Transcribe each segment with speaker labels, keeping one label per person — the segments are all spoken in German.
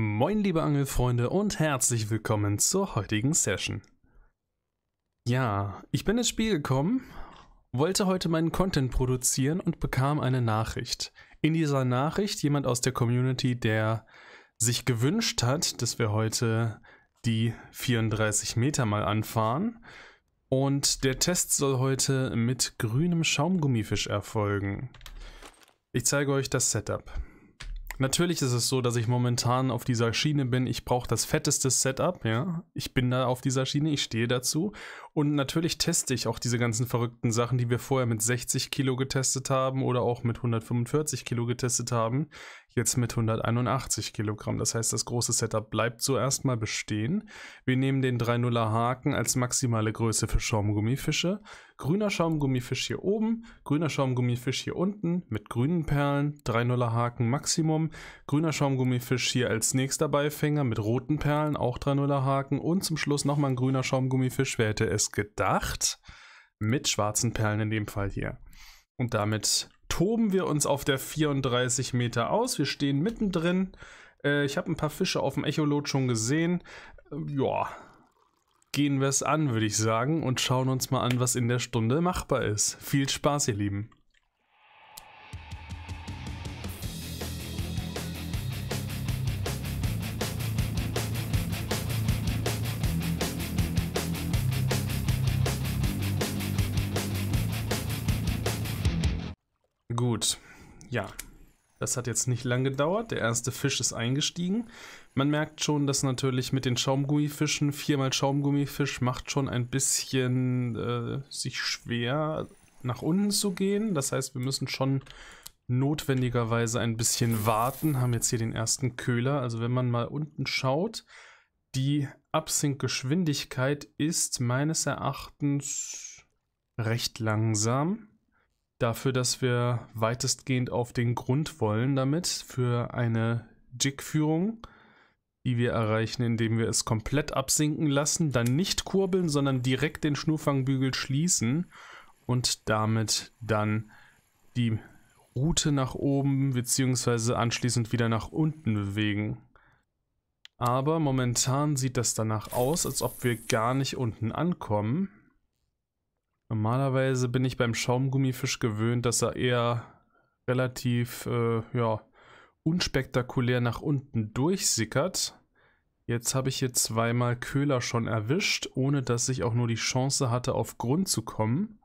Speaker 1: Moin liebe Angelfreunde und herzlich willkommen zur heutigen Session. Ja, ich bin ins Spiel gekommen, wollte heute meinen Content produzieren und bekam eine Nachricht. In dieser Nachricht jemand aus der Community, der sich gewünscht hat, dass wir heute die 34 Meter mal anfahren. Und der Test soll heute mit grünem Schaumgummifisch erfolgen. Ich zeige euch das Setup. Natürlich ist es so, dass ich momentan auf dieser Schiene bin, ich brauche das fetteste Setup, ja. Ich bin da auf dieser Schiene, ich stehe dazu und natürlich teste ich auch diese ganzen verrückten Sachen, die wir vorher mit 60 Kilo getestet haben oder auch mit 145 Kilo getestet haben, jetzt mit 181 Kilogramm. Das heißt, das große Setup bleibt so erstmal bestehen. Wir nehmen den 3.0er Haken als maximale Größe für Schaumgummifische. Grüner Schaumgummifisch hier oben, grüner Schaumgummifisch hier unten mit grünen Perlen, 3.0er Haken Maximum, grüner Schaumgummifisch hier als nächster Beifänger mit roten Perlen, auch 3.0er Haken und zum Schluss nochmal ein grüner Schaumgummifisch, wer hätte es ausgedacht. Mit schwarzen Perlen in dem Fall hier. Und damit toben wir uns auf der 34 Meter aus. Wir stehen mittendrin. Äh, ich habe ein paar Fische auf dem Echolot schon gesehen. Äh, ja, gehen wir es an, würde ich sagen, und schauen uns mal an, was in der Stunde machbar ist. Viel Spaß, ihr Lieben. ja, das hat jetzt nicht lang gedauert. Der erste Fisch ist eingestiegen. Man merkt schon, dass natürlich mit den Schaumgummifischen, viermal Schaumgummifisch, macht schon ein bisschen äh, sich schwer, nach unten zu gehen. Das heißt, wir müssen schon notwendigerweise ein bisschen warten. Haben jetzt hier den ersten Köhler. Also wenn man mal unten schaut, die Absinkgeschwindigkeit ist meines Erachtens recht langsam dafür, dass wir weitestgehend auf den Grund wollen damit für eine Jig-Führung, die wir erreichen, indem wir es komplett absinken lassen, dann nicht kurbeln, sondern direkt den Schnurfangbügel schließen und damit dann die Route nach oben bzw. anschließend wieder nach unten bewegen. Aber momentan sieht das danach aus, als ob wir gar nicht unten ankommen. Normalerweise bin ich beim Schaumgummifisch gewöhnt, dass er eher relativ äh, ja, unspektakulär nach unten durchsickert. Jetzt habe ich hier zweimal Köhler schon erwischt, ohne dass ich auch nur die Chance hatte, auf Grund zu kommen,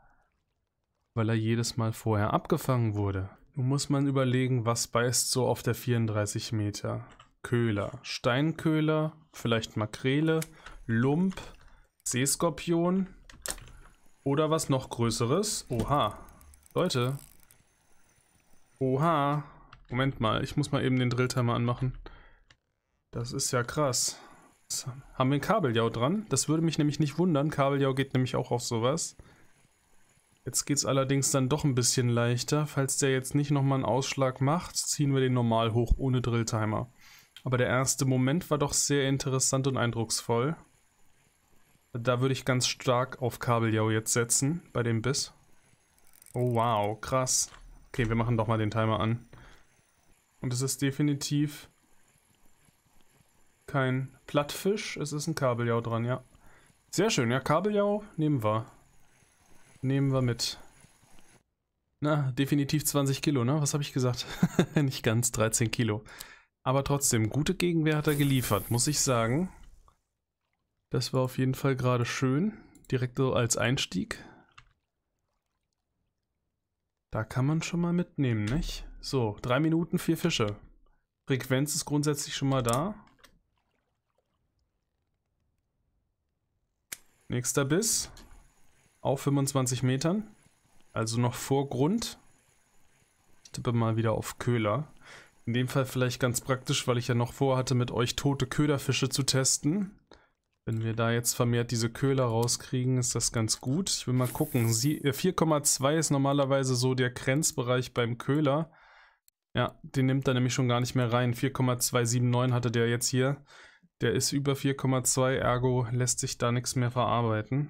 Speaker 1: weil er jedes Mal vorher abgefangen wurde. Nun muss man überlegen, was beißt so auf der 34 Meter. Köhler, Steinköhler, vielleicht Makrele, Lump, Seeskorpion, oder was noch Größeres. Oha. Leute. Oha. Moment mal, ich muss mal eben den Drilltimer anmachen. Das ist ja krass. haben wir ein Kabeljau dran? Das würde mich nämlich nicht wundern. Kabeljau geht nämlich auch auf sowas. Jetzt geht es allerdings dann doch ein bisschen leichter. Falls der jetzt nicht nochmal einen Ausschlag macht, ziehen wir den normal hoch ohne Drilltimer. Aber der erste Moment war doch sehr interessant und eindrucksvoll. Da würde ich ganz stark auf Kabeljau jetzt setzen, bei dem Biss. Oh wow, krass. Okay, wir machen doch mal den Timer an. Und es ist definitiv kein Plattfisch, es ist ein Kabeljau dran, ja. Sehr schön, ja, Kabeljau nehmen wir. Nehmen wir mit. Na, definitiv 20 Kilo, ne? Was habe ich gesagt? Nicht ganz, 13 Kilo. Aber trotzdem, gute Gegenwehr hat er geliefert, muss ich sagen. Das war auf jeden Fall gerade schön. Direkt so als Einstieg. Da kann man schon mal mitnehmen, nicht? So, drei Minuten, vier Fische. Frequenz ist grundsätzlich schon mal da. Nächster Biss. Auf 25 Metern. Also noch vor Grund. Ich tippe mal wieder auf Köhler. In dem Fall vielleicht ganz praktisch, weil ich ja noch vorhatte, mit euch tote Köderfische zu testen. Wenn wir da jetzt vermehrt diese Köhler rauskriegen, ist das ganz gut. Ich will mal gucken. 4,2 äh, ist normalerweise so der Grenzbereich beim Köhler. Ja, den nimmt er nämlich schon gar nicht mehr rein. 4,279 hatte der jetzt hier. Der ist über 4,2, ergo lässt sich da nichts mehr verarbeiten.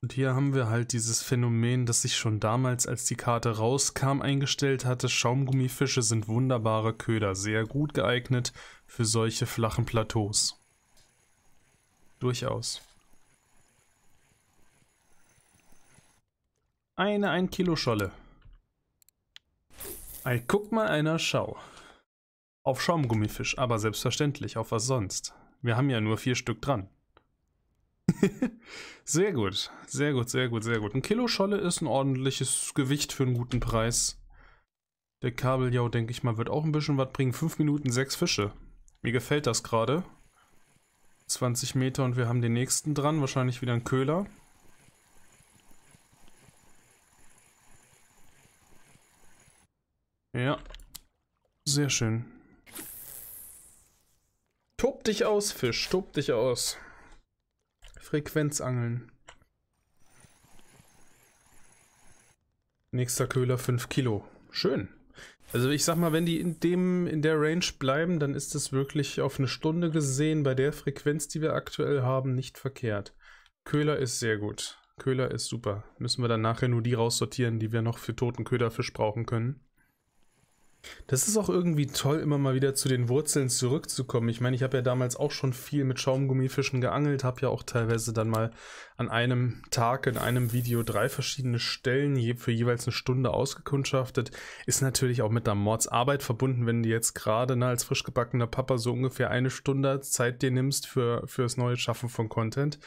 Speaker 1: Und hier haben wir halt dieses Phänomen, das sich schon damals, als die Karte rauskam, eingestellt hatte. Schaumgummifische sind wunderbare Köder, sehr gut geeignet für solche flachen Plateaus. Durchaus. Eine 1 ein Kilo Scholle. Ei, guck mal einer Schau. Auf Schaumgummifisch, aber selbstverständlich, auf was sonst. Wir haben ja nur vier Stück dran. sehr gut, sehr gut, sehr gut, sehr gut. Ein Kilo Scholle ist ein ordentliches Gewicht für einen guten Preis. Der Kabeljau, denke ich mal, wird auch ein bisschen was bringen. Fünf Minuten, sechs Fische. Mir gefällt das gerade. 20 Meter und wir haben den nächsten dran, wahrscheinlich wieder ein Köhler. Ja, sehr schön. Tob dich aus, Fisch, tob dich aus. Frequenzangeln. Nächster Köhler 5 Kilo. Schön. Also ich sag mal, wenn die in dem, in der Range bleiben, dann ist das wirklich auf eine Stunde gesehen bei der Frequenz, die wir aktuell haben, nicht verkehrt. Köhler ist sehr gut. Köhler ist super. Müssen wir dann nachher nur die raussortieren, die wir noch für toten Köderfisch brauchen können. Das ist auch irgendwie toll, immer mal wieder zu den Wurzeln zurückzukommen. Ich meine, ich habe ja damals auch schon viel mit Schaumgummifischen geangelt, habe ja auch teilweise dann mal an einem Tag in einem Video drei verschiedene Stellen je, für jeweils eine Stunde ausgekundschaftet. Ist natürlich auch mit der Mordsarbeit verbunden, wenn du jetzt gerade ne, als frisch gebackener Papa so ungefähr eine Stunde Zeit dir nimmst für, für das neue Schaffen von Content.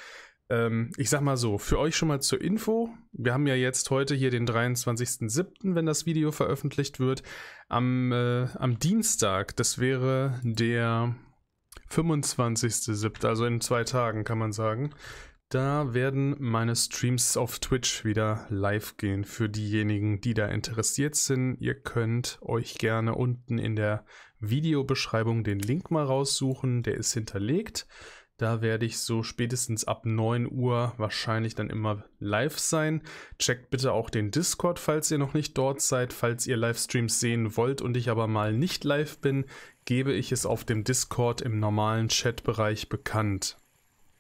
Speaker 1: Ähm, ich sag mal so, für euch schon mal zur Info. Wir haben ja jetzt heute hier den 23.07., wenn das Video veröffentlicht wird. Am, äh, am Dienstag, das wäre der 25.07., also in zwei Tagen kann man sagen. Da werden meine Streams auf Twitch wieder live gehen für diejenigen, die da interessiert sind. Ihr könnt euch gerne unten in der Videobeschreibung den Link mal raussuchen, der ist hinterlegt. Da werde ich so spätestens ab 9 Uhr wahrscheinlich dann immer live sein. Checkt bitte auch den Discord, falls ihr noch nicht dort seid. Falls ihr Livestreams sehen wollt und ich aber mal nicht live bin, gebe ich es auf dem Discord im normalen Chatbereich bekannt.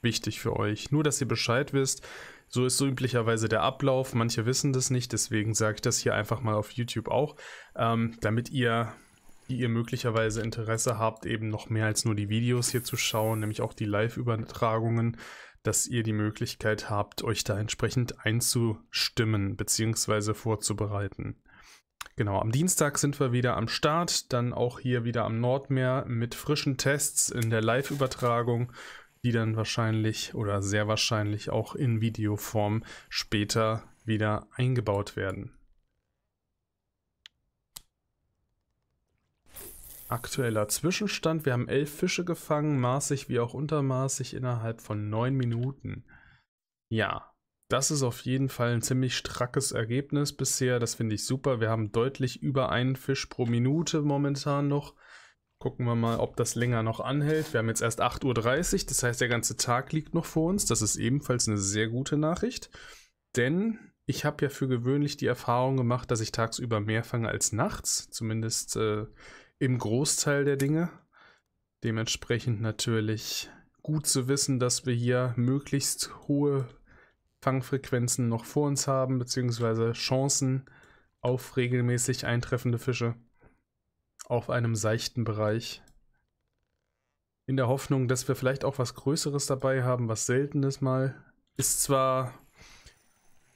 Speaker 1: Wichtig für euch. Nur, dass ihr Bescheid wisst. So ist so üblicherweise der Ablauf. Manche wissen das nicht, deswegen sage ich das hier einfach mal auf YouTube auch, ähm, damit ihr die ihr möglicherweise Interesse habt, eben noch mehr als nur die Videos hier zu schauen, nämlich auch die Live-Übertragungen, dass ihr die Möglichkeit habt, euch da entsprechend einzustimmen bzw. vorzubereiten. Genau, am Dienstag sind wir wieder am Start, dann auch hier wieder am Nordmeer mit frischen Tests in der Live-Übertragung, die dann wahrscheinlich oder sehr wahrscheinlich auch in Videoform später wieder eingebaut werden. Aktueller Zwischenstand. Wir haben elf Fische gefangen, maßig wie auch untermaßig innerhalb von neun Minuten. Ja, das ist auf jeden Fall ein ziemlich strackes Ergebnis bisher. Das finde ich super. Wir haben deutlich über einen Fisch pro Minute momentan noch. Gucken wir mal, ob das länger noch anhält. Wir haben jetzt erst 8.30 Uhr, das heißt, der ganze Tag liegt noch vor uns. Das ist ebenfalls eine sehr gute Nachricht. Denn ich habe ja für gewöhnlich die Erfahrung gemacht, dass ich tagsüber mehr fange als nachts. Zumindest äh, im Großteil der Dinge. Dementsprechend natürlich gut zu wissen, dass wir hier möglichst hohe Fangfrequenzen noch vor uns haben, beziehungsweise Chancen auf regelmäßig eintreffende Fische auf einem seichten Bereich. In der Hoffnung, dass wir vielleicht auch was Größeres dabei haben, was Seltenes mal. Ist zwar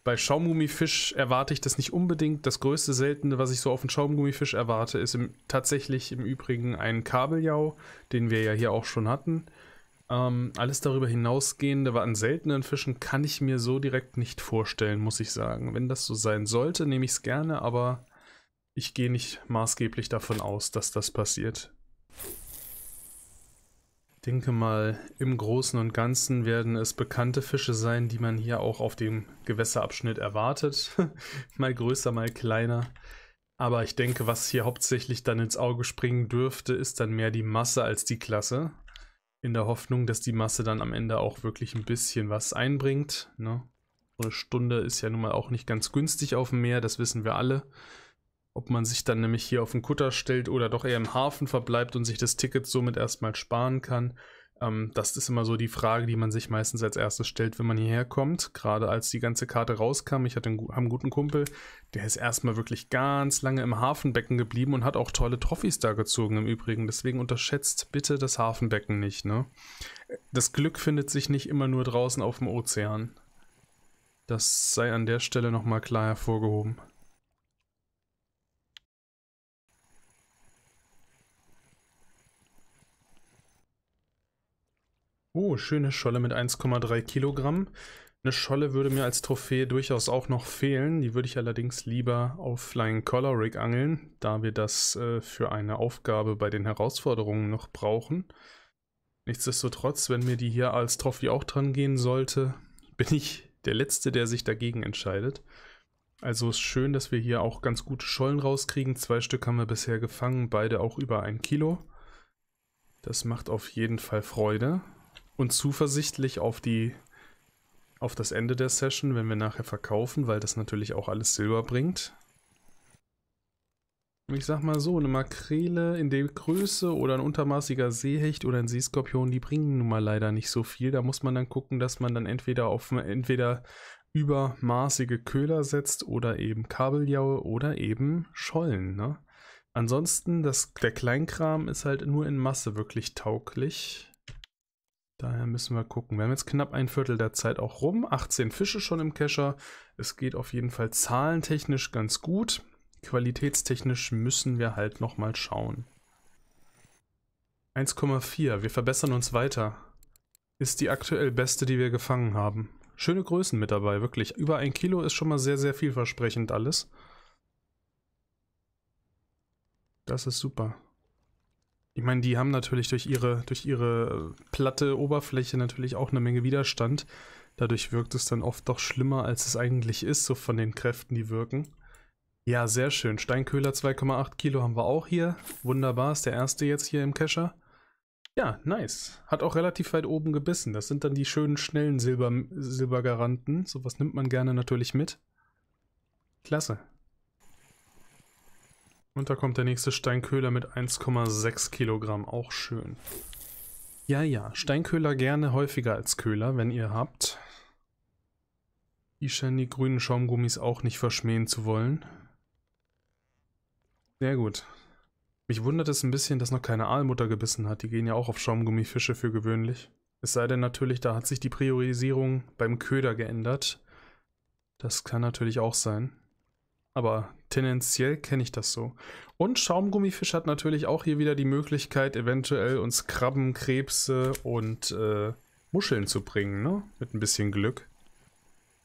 Speaker 1: bei Schaumgummifisch erwarte ich das nicht unbedingt. Das größte Seltene, was ich so auf einen Schaumgummifisch erwarte, ist im, tatsächlich im Übrigen ein Kabeljau, den wir ja hier auch schon hatten. Ähm, alles darüber hinausgehende aber an seltenen Fischen kann ich mir so direkt nicht vorstellen, muss ich sagen. Wenn das so sein sollte, nehme ich es gerne, aber ich gehe nicht maßgeblich davon aus, dass das passiert denke mal, im Großen und Ganzen werden es bekannte Fische sein, die man hier auch auf dem Gewässerabschnitt erwartet. mal größer, mal kleiner. Aber ich denke, was hier hauptsächlich dann ins Auge springen dürfte, ist dann mehr die Masse als die Klasse. In der Hoffnung, dass die Masse dann am Ende auch wirklich ein bisschen was einbringt. Ne? eine Stunde ist ja nun mal auch nicht ganz günstig auf dem Meer, das wissen wir alle. Ob man sich dann nämlich hier auf den Kutter stellt oder doch eher im Hafen verbleibt und sich das Ticket somit erstmal sparen kann. Ähm, das ist immer so die Frage, die man sich meistens als erstes stellt, wenn man hierher kommt. Gerade als die ganze Karte rauskam, ich hatte einen, einen guten Kumpel, der ist erstmal wirklich ganz lange im Hafenbecken geblieben und hat auch tolle Trophys da gezogen im Übrigen. Deswegen unterschätzt bitte das Hafenbecken nicht. Ne? Das Glück findet sich nicht immer nur draußen auf dem Ozean. Das sei an der Stelle nochmal klar hervorgehoben. Oh, schöne Scholle mit 1,3 Kilogramm. Eine Scholle würde mir als Trophäe durchaus auch noch fehlen. Die würde ich allerdings lieber auf Flying Collar Rig angeln, da wir das äh, für eine Aufgabe bei den Herausforderungen noch brauchen. Nichtsdestotrotz, wenn mir die hier als Trophäe auch dran gehen sollte, bin ich der Letzte, der sich dagegen entscheidet. Also ist schön, dass wir hier auch ganz gute Schollen rauskriegen. Zwei Stück haben wir bisher gefangen, beide auch über ein Kilo. Das macht auf jeden Fall Freude und zuversichtlich auf die auf das Ende der Session, wenn wir nachher verkaufen, weil das natürlich auch alles Silber bringt. Ich sag mal so, eine Makrele in der Größe oder ein untermaßiger Seehecht oder ein Seeskorpion, die bringen nun mal leider nicht so viel. Da muss man dann gucken, dass man dann entweder auf entweder übermaßige Köder setzt oder eben Kabeljaue oder eben Schollen. Ne? Ansonsten, das, der Kleinkram ist halt nur in Masse wirklich tauglich. Daher müssen wir gucken. Wir haben jetzt knapp ein Viertel der Zeit auch rum. 18 Fische schon im Kescher. Es geht auf jeden Fall zahlentechnisch ganz gut. Qualitätstechnisch müssen wir halt nochmal schauen. 1,4. Wir verbessern uns weiter. Ist die aktuell beste, die wir gefangen haben. Schöne Größen mit dabei, wirklich. Über ein Kilo ist schon mal sehr, sehr vielversprechend alles. Das ist super ich meine, die haben natürlich durch ihre, durch ihre äh, platte Oberfläche natürlich auch eine Menge Widerstand. Dadurch wirkt es dann oft doch schlimmer, als es eigentlich ist, so von den Kräften, die wirken. Ja, sehr schön. Steinköhler 2,8 Kilo haben wir auch hier. Wunderbar, ist der erste jetzt hier im Kescher. Ja, nice. Hat auch relativ weit oben gebissen. Das sind dann die schönen, schnellen Silber Silbergaranten. Sowas nimmt man gerne natürlich mit. Klasse. Und da kommt der nächste Steinköhler mit 1,6 Kilogramm. Auch schön. Ja, ja. Steinköhler gerne häufiger als Köhler, wenn ihr habt. Ich scheine die grünen Schaumgummis auch nicht verschmähen zu wollen. Sehr gut. Mich wundert es ein bisschen, dass noch keine Aalmutter gebissen hat. Die gehen ja auch auf Schaumgummifische für gewöhnlich. Es sei denn natürlich, da hat sich die Priorisierung beim Köder geändert. Das kann natürlich auch sein. Aber Tendenziell kenne ich das so. Und Schaumgummifisch hat natürlich auch hier wieder die Möglichkeit, eventuell uns Krabben, Krebse und äh, Muscheln zu bringen, ne? Mit ein bisschen Glück.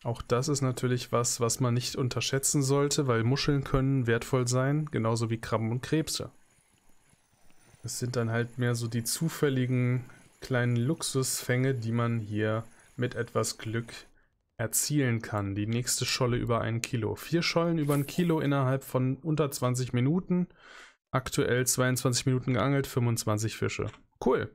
Speaker 1: Auch das ist natürlich was, was man nicht unterschätzen sollte, weil Muscheln können wertvoll sein, genauso wie Krabben und Krebse. Es sind dann halt mehr so die zufälligen kleinen Luxusfänge, die man hier mit etwas Glück erzielen kann. Die nächste Scholle über ein Kilo. Vier Schollen über ein Kilo innerhalb von unter 20 Minuten. Aktuell 22 Minuten geangelt, 25 Fische. Cool.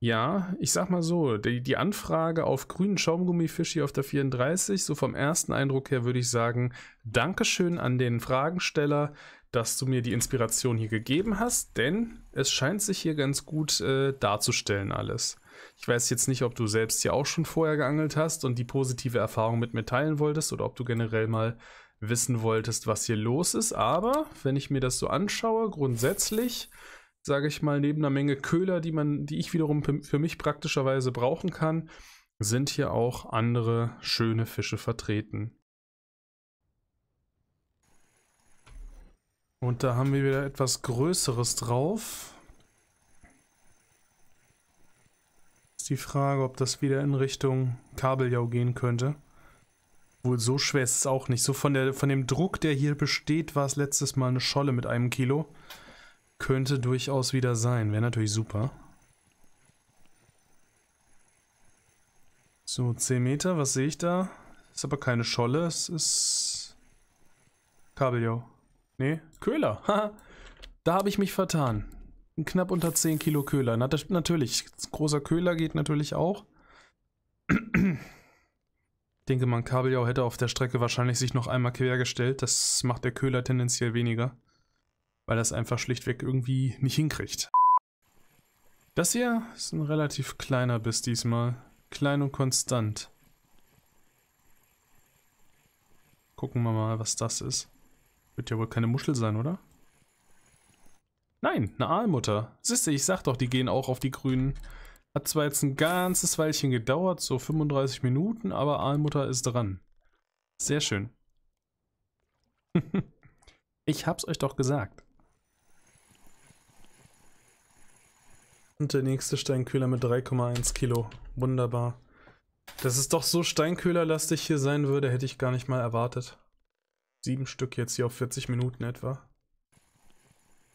Speaker 1: Ja, ich sag mal so, die, die Anfrage auf grünen Schaumgummifisch hier auf der 34, so vom ersten Eindruck her würde ich sagen, Dankeschön an den Fragensteller, dass du mir die Inspiration hier gegeben hast, denn es scheint sich hier ganz gut äh, darzustellen alles. Ich weiß jetzt nicht, ob du selbst hier auch schon vorher geangelt hast und die positive Erfahrung mit mir teilen wolltest oder ob du generell mal wissen wolltest, was hier los ist. Aber wenn ich mir das so anschaue, grundsätzlich sage ich mal, neben einer Menge Köhler, die man, die ich wiederum für mich praktischerweise brauchen kann, sind hier auch andere schöne Fische vertreten. Und da haben wir wieder etwas Größeres drauf. die Frage, ob das wieder in Richtung Kabeljau gehen könnte. Wohl so schwer ist es auch nicht. So von, der, von dem Druck, der hier besteht, war es letztes Mal eine Scholle mit einem Kilo. Könnte durchaus wieder sein. Wäre natürlich super. So, 10 Meter, was sehe ich da? Ist aber keine Scholle, es ist... Kabeljau. Nee, Köhler. da habe ich mich vertan knapp unter 10 Kilo Köhler. Na, das, natürlich, großer Köhler geht natürlich auch. Ich denke man Kabeljau hätte auf der Strecke wahrscheinlich sich noch einmal quergestellt. Das macht der Köhler tendenziell weniger, weil er es einfach schlichtweg irgendwie nicht hinkriegt. Das hier ist ein relativ kleiner Biss diesmal. Klein und konstant. Gucken wir mal, was das ist. Wird ja wohl keine Muschel sein, oder? Nein, eine Aalmutter. Siehste, ich sag doch, die gehen auch auf die Grünen. Hat zwar jetzt ein ganzes Weilchen gedauert, so 35 Minuten, aber Aalmutter ist dran. Sehr schön. ich hab's euch doch gesagt. Und der nächste Steinköhler mit 3,1 Kilo. Wunderbar. Dass es doch so steinköhlerlastig hier sein würde, hätte ich gar nicht mal erwartet. Sieben Stück jetzt hier auf 40 Minuten etwa.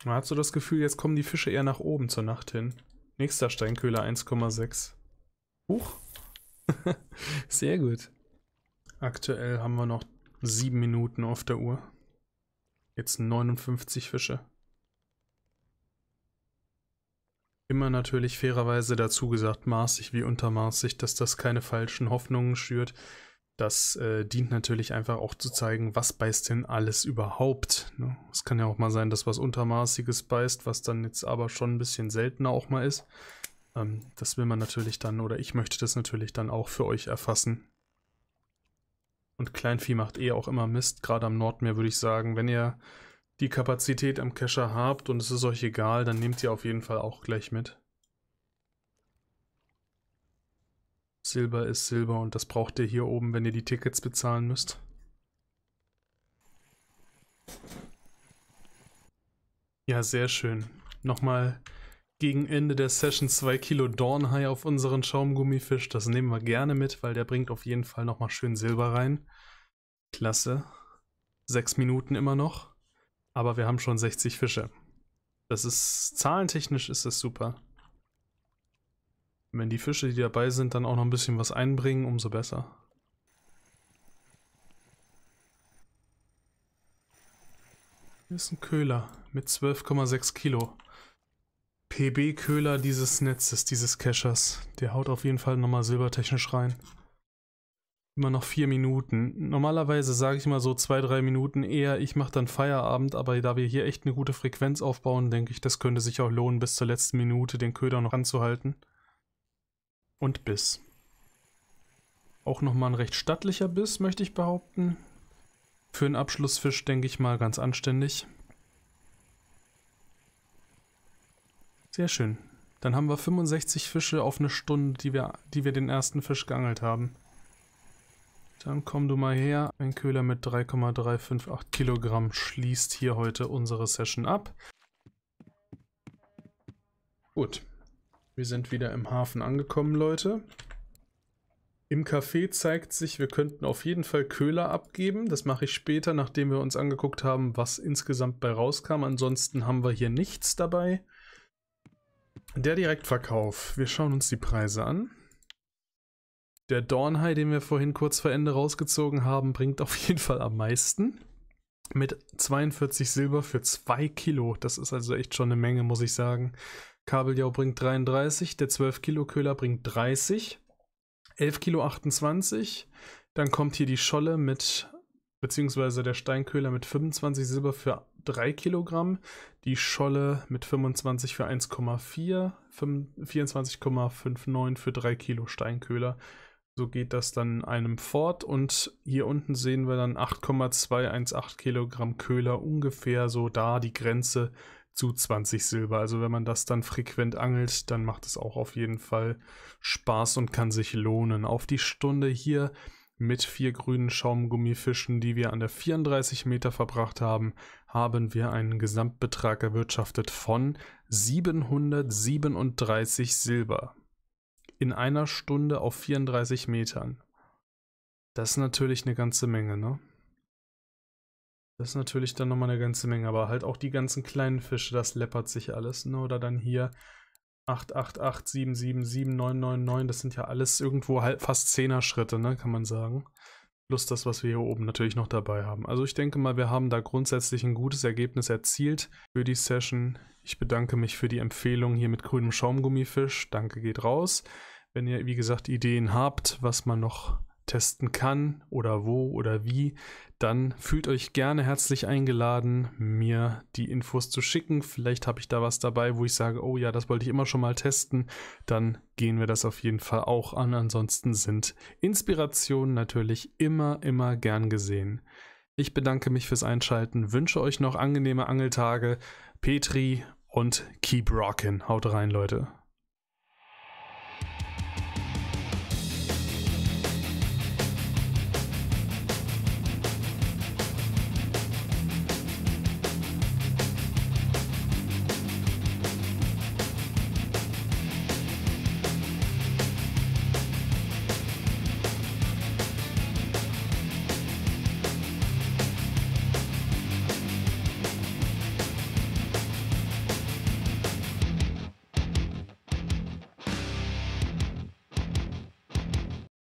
Speaker 1: Man hat so das Gefühl, jetzt kommen die Fische eher nach oben zur Nacht hin. Nächster Steinköhler 1,6. Huch. Sehr gut. Aktuell haben wir noch 7 Minuten auf der Uhr. Jetzt 59 Fische. Immer natürlich fairerweise dazu gesagt, maßig wie untermaßig, dass das keine falschen Hoffnungen schürt, das äh, dient natürlich einfach auch zu zeigen, was beißt denn alles überhaupt. Ne? Es kann ja auch mal sein, dass was Untermaßiges beißt, was dann jetzt aber schon ein bisschen seltener auch mal ist. Ähm, das will man natürlich dann, oder ich möchte das natürlich dann auch für euch erfassen. Und Kleinvieh macht eh auch immer Mist, gerade am Nordmeer würde ich sagen. Wenn ihr die Kapazität am Kescher habt und es ist euch egal, dann nehmt ihr auf jeden Fall auch gleich mit. Silber ist Silber und das braucht ihr hier oben, wenn ihr die Tickets bezahlen müsst. Ja, sehr schön. Nochmal gegen Ende der Session 2 Kilo Dornhai auf unseren Schaumgummifisch. Das nehmen wir gerne mit, weil der bringt auf jeden Fall nochmal schön Silber rein. Klasse. Sechs Minuten immer noch. Aber wir haben schon 60 Fische. Das ist zahlentechnisch ist das super wenn die Fische, die dabei sind, dann auch noch ein bisschen was einbringen, umso besser. Hier ist ein Köhler mit 12,6 Kilo. PB-Köhler dieses Netzes, dieses Cachers. Der haut auf jeden Fall nochmal silbertechnisch rein. Immer noch vier Minuten. Normalerweise sage ich mal so zwei, drei Minuten eher, ich mache dann Feierabend, aber da wir hier echt eine gute Frequenz aufbauen, denke ich, das könnte sich auch lohnen, bis zur letzten Minute den Köder noch anzuhalten und Biss. Auch nochmal ein recht stattlicher Biss, möchte ich behaupten. Für einen Abschlussfisch denke ich mal ganz anständig. Sehr schön. Dann haben wir 65 Fische auf eine Stunde, die wir, die wir den ersten Fisch geangelt haben. Dann komm du mal her. Ein Köhler mit 3,358 Kilogramm schließt hier heute unsere Session ab. Gut. Wir sind wieder im Hafen angekommen, Leute. Im Café zeigt sich, wir könnten auf jeden Fall Köhler abgeben. Das mache ich später, nachdem wir uns angeguckt haben, was insgesamt bei rauskam. Ansonsten haben wir hier nichts dabei. Der Direktverkauf. Wir schauen uns die Preise an. Der Dornhai, den wir vorhin kurz vor Ende rausgezogen haben, bringt auf jeden Fall am meisten. Mit 42 Silber für 2 Kilo. Das ist also echt schon eine Menge, muss ich sagen. Kabeljau bringt 33, der 12-Kilo-Köhler bringt 30, 11 Kilo 28. Dann kommt hier die Scholle mit, beziehungsweise der Steinköhler mit 25 Silber für 3 Kilogramm, die Scholle mit 25 für 1,4, 24,59 für 3 Kilo Steinköhler. So geht das dann einem fort und hier unten sehen wir dann 8,218 Kilogramm Köhler ungefähr so da die Grenze zu 20 Silber. Also wenn man das dann frequent angelt, dann macht es auch auf jeden Fall Spaß und kann sich lohnen. Auf die Stunde hier mit vier grünen Schaumgummifischen, die wir an der 34 Meter verbracht haben, haben wir einen Gesamtbetrag erwirtschaftet von 737 Silber. In einer Stunde auf 34 Metern. Das ist natürlich eine ganze Menge, ne? Das ist natürlich dann nochmal eine ganze Menge, aber halt auch die ganzen kleinen Fische, das läppert sich alles. Ne? Oder dann hier 888, 777, 999, das sind ja alles irgendwo halt fast zehner Schritte, ne? kann man sagen. Plus das, was wir hier oben natürlich noch dabei haben. Also ich denke mal, wir haben da grundsätzlich ein gutes Ergebnis erzielt für die Session. Ich bedanke mich für die Empfehlung hier mit grünem Schaumgummifisch. Danke geht raus. Wenn ihr, wie gesagt, Ideen habt, was man noch testen kann oder wo oder wie, dann fühlt euch gerne herzlich eingeladen, mir die Infos zu schicken. Vielleicht habe ich da was dabei, wo ich sage, oh ja, das wollte ich immer schon mal testen. Dann gehen wir das auf jeden Fall auch an. Ansonsten sind Inspirationen natürlich immer, immer gern gesehen. Ich bedanke mich fürs Einschalten, wünsche euch noch angenehme Angeltage. Petri und keep rockin'. Haut rein, Leute.